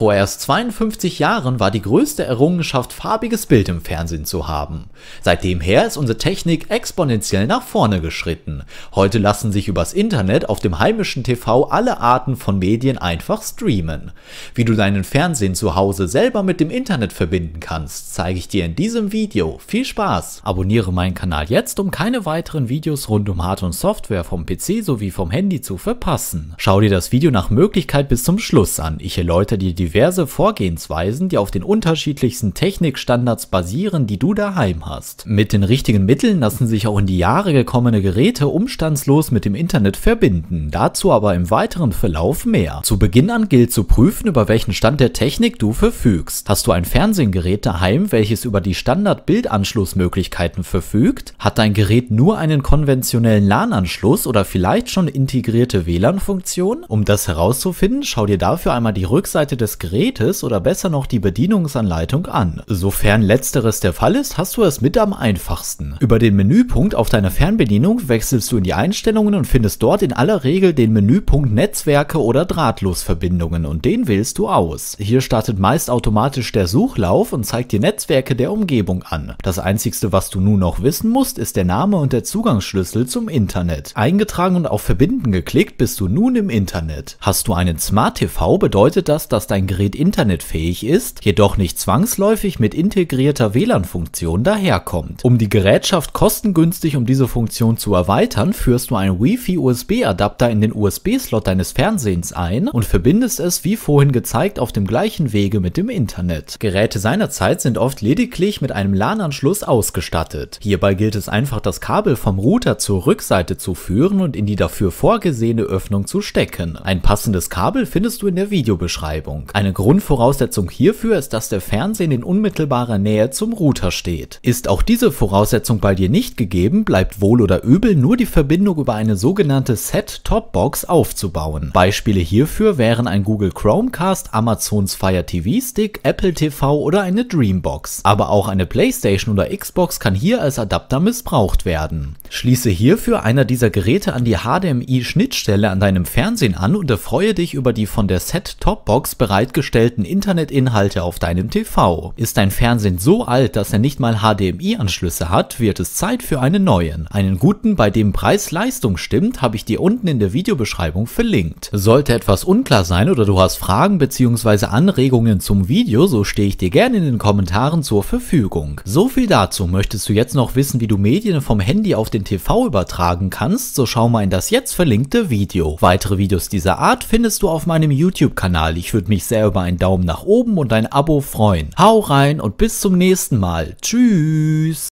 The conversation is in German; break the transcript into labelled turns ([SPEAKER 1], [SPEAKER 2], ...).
[SPEAKER 1] Vor erst 52 Jahren war die größte Errungenschaft, farbiges Bild im Fernsehen zu haben. Seitdem her ist unsere Technik exponentiell nach vorne geschritten. Heute lassen sich übers Internet auf dem heimischen TV alle Arten von Medien einfach streamen. Wie du deinen Fernsehen zu Hause selber mit dem Internet verbinden kannst, zeige ich dir in diesem Video. Viel Spaß! Abonniere meinen Kanal jetzt, um keine weiteren Videos rund um Hard- und Software vom PC sowie vom Handy zu verpassen. Schau dir das Video nach Möglichkeit bis zum Schluss an. Ich erläutere dir die diverse Vorgehensweisen, die auf den unterschiedlichsten Technikstandards basieren, die du daheim hast. Mit den richtigen Mitteln lassen sich auch in die Jahre gekommene Geräte umstandslos mit dem Internet verbinden, dazu aber im weiteren Verlauf mehr. Zu Beginn an gilt zu prüfen, über welchen Stand der Technik du verfügst. Hast du ein Fernsehgerät daheim, welches über die Standard-Bildanschlussmöglichkeiten verfügt? Hat dein Gerät nur einen konventionellen LAN-Anschluss oder vielleicht schon integrierte WLAN-Funktion? Um das herauszufinden, schau dir dafür einmal die Rückseite des des Gerätes oder besser noch die Bedienungsanleitung an. Sofern letzteres der Fall ist, hast du es mit am einfachsten. Über den Menüpunkt auf deiner Fernbedienung wechselst du in die Einstellungen und findest dort in aller Regel den Menüpunkt Netzwerke oder Drahtlosverbindungen und den wählst du aus. Hier startet meist automatisch der Suchlauf und zeigt dir Netzwerke der Umgebung an. Das einzigste, was du nun noch wissen musst, ist der Name und der Zugangsschlüssel zum Internet. Eingetragen und auf Verbinden geklickt bist du nun im Internet. Hast du einen Smart TV, bedeutet das, dass dein Gerät internetfähig ist, jedoch nicht zwangsläufig mit integrierter WLAN-Funktion daherkommt. Um die Gerätschaft kostengünstig um diese Funktion zu erweitern, führst du einen Wi-Fi-USB-Adapter in den USB-Slot deines Fernsehens ein und verbindest es wie vorhin gezeigt auf dem gleichen Wege mit dem Internet. Geräte seinerzeit sind oft lediglich mit einem LAN-Anschluss ausgestattet. Hierbei gilt es einfach, das Kabel vom Router zur Rückseite zu führen und in die dafür vorgesehene Öffnung zu stecken. Ein passendes Kabel findest du in der Videobeschreibung. Eine Grundvoraussetzung hierfür ist, dass der Fernsehen in unmittelbarer Nähe zum Router steht. Ist auch diese Voraussetzung bei dir nicht gegeben, bleibt wohl oder übel nur die Verbindung über eine sogenannte Set-Top-Box aufzubauen. Beispiele hierfür wären ein Google Chromecast, Amazons Fire TV Stick, Apple TV oder eine Dreambox. Aber auch eine Playstation oder Xbox kann hier als Adapter missbraucht werden. Schließe hierfür einer dieser Geräte an die HDMI-Schnittstelle an deinem Fernsehen an und erfreue dich über die von der Set-Top-Box bereits bereitgestellten Internetinhalte auf deinem TV. Ist dein Fernsehen so alt, dass er nicht mal HDMI-Anschlüsse hat, wird es Zeit für einen neuen. Einen guten, bei dem Preis-Leistung stimmt, habe ich dir unten in der Videobeschreibung verlinkt. Sollte etwas unklar sein oder du hast Fragen bzw. Anregungen zum Video, so stehe ich dir gerne in den Kommentaren zur Verfügung. So viel dazu. Möchtest du jetzt noch wissen, wie du Medien vom Handy auf den TV übertragen kannst, so schau mal in das jetzt verlinkte Video. Weitere Videos dieser Art findest du auf meinem YouTube-Kanal. Ich würde mich sehr über einen Daumen nach oben und ein Abo freuen. Hau rein und bis zum nächsten Mal. Tschüss.